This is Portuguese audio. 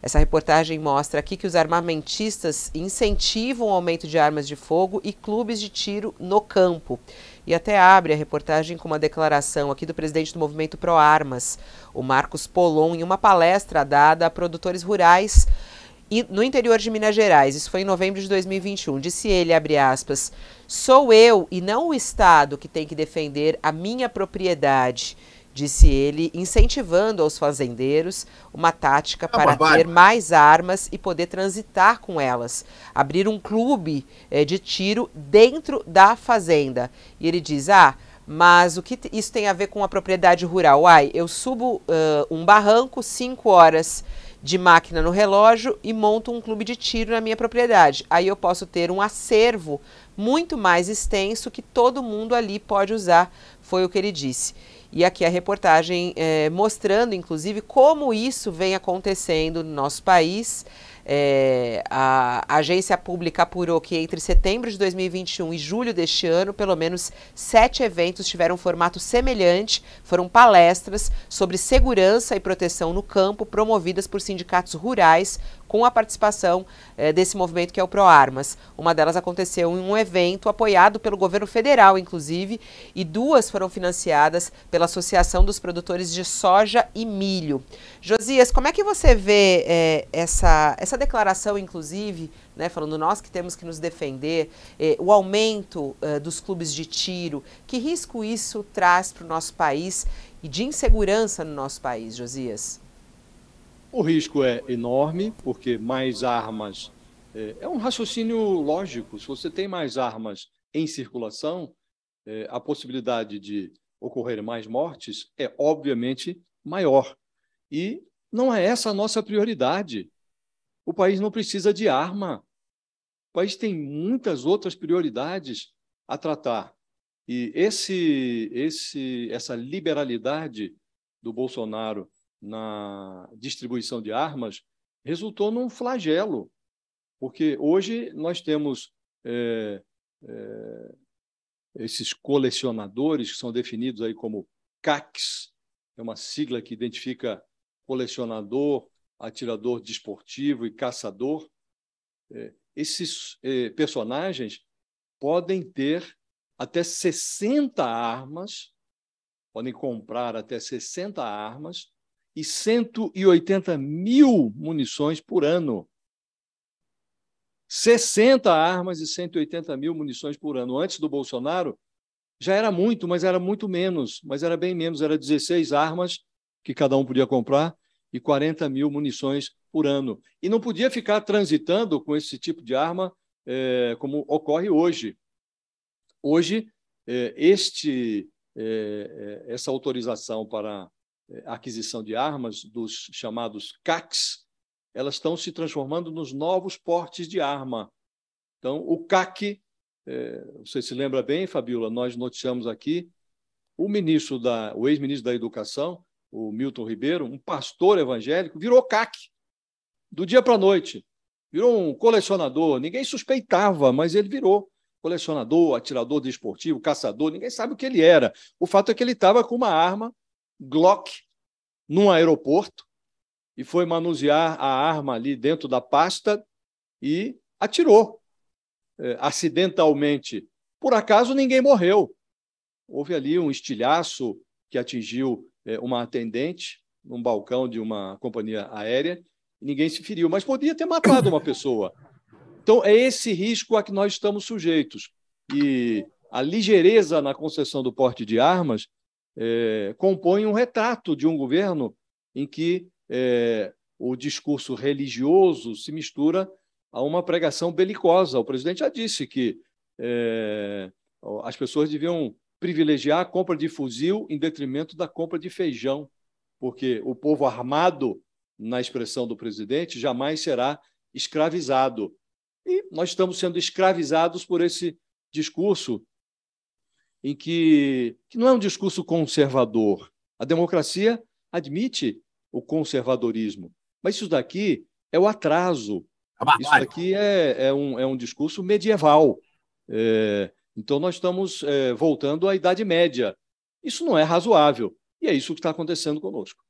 Essa reportagem mostra aqui que os armamentistas incentivam o aumento de armas de fogo e clubes de tiro no campo. E até abre a reportagem com uma declaração aqui do presidente do movimento Pro Armas, o Marcos Polon, em uma palestra dada a produtores rurais e no interior de Minas Gerais. Isso foi em novembro de 2021. Disse ele, abre aspas, sou eu e não o Estado que tem que defender a minha propriedade disse ele, incentivando aos fazendeiros uma tática tá para ter mais armas e poder transitar com elas, abrir um clube é, de tiro dentro da fazenda. E ele diz: ah, mas o que isso tem a ver com a propriedade rural? Ai, eu subo uh, um barranco, cinco horas de máquina no relógio e monto um clube de tiro na minha propriedade. Aí eu posso ter um acervo muito mais extenso que todo mundo ali pode usar, foi o que ele disse. E aqui a reportagem é, mostrando, inclusive, como isso vem acontecendo no nosso país é, a, agência pública apurou que entre setembro de 2021 e julho deste ano, pelo menos sete eventos tiveram um formato semelhante, foram palestras sobre segurança e proteção no campo, promovidas por sindicatos rurais, com a participação é, desse movimento que é o ProArmas. Uma delas aconteceu em um evento apoiado pelo governo federal, inclusive, e duas foram financiadas pela Associação dos Produtores de Soja e Milho. Josias, como é que você vê é, essa, essa essa declaração, inclusive, né, falando nós que temos que nos defender, eh, o aumento eh, dos clubes de tiro, que risco isso traz para o nosso país e de insegurança no nosso país, Josias? O risco é enorme, porque mais armas. Eh, é um raciocínio lógico. Se você tem mais armas em circulação, eh, a possibilidade de ocorrer mais mortes é obviamente maior. E não é essa a nossa prioridade. O país não precisa de arma. O país tem muitas outras prioridades a tratar. E esse, esse, essa liberalidade do Bolsonaro na distribuição de armas resultou num flagelo, porque hoje nós temos é, é, esses colecionadores que são definidos aí como CACs, é uma sigla que identifica colecionador, atirador desportivo e caçador, é, esses é, personagens podem ter até 60 armas, podem comprar até 60 armas e 180 mil munições por ano. 60 armas e 180 mil munições por ano. Antes do Bolsonaro, já era muito, mas era muito menos, mas era bem menos, era 16 armas que cada um podia comprar e 40 mil munições por ano. E não podia ficar transitando com esse tipo de arma é, como ocorre hoje. Hoje, é, este, é, é essa autorização para é, aquisição de armas dos chamados CACs, elas estão se transformando nos novos portes de arma. Então, o CAC, é, você se lembra bem, Fabiola, nós noticiamos aqui, o ministro da, o ex-ministro da Educação, o Milton Ribeiro, um pastor evangélico, virou CAC do dia para a noite. Virou um colecionador, ninguém suspeitava, mas ele virou colecionador, atirador desportivo, de caçador, ninguém sabe o que ele era. O fato é que ele estava com uma arma Glock num aeroporto e foi manusear a arma ali dentro da pasta e atirou eh, acidentalmente. Por acaso ninguém morreu. Houve ali um estilhaço, que atingiu é, uma atendente num balcão de uma companhia aérea e ninguém se feriu, mas podia ter matado uma pessoa. Então, é esse risco a que nós estamos sujeitos. E a ligeireza na concessão do porte de armas é, compõe um retrato de um governo em que é, o discurso religioso se mistura a uma pregação belicosa. O presidente já disse que é, as pessoas deviam privilegiar a compra de fuzil em detrimento da compra de feijão, porque o povo armado, na expressão do presidente, jamais será escravizado. E nós estamos sendo escravizados por esse discurso em que, que não é um discurso conservador. A democracia admite o conservadorismo, mas isso daqui é o atraso. Isso daqui é, é, um, é um discurso medieval. É, então, nós estamos é, voltando à Idade Média. Isso não é razoável. E é isso que está acontecendo conosco.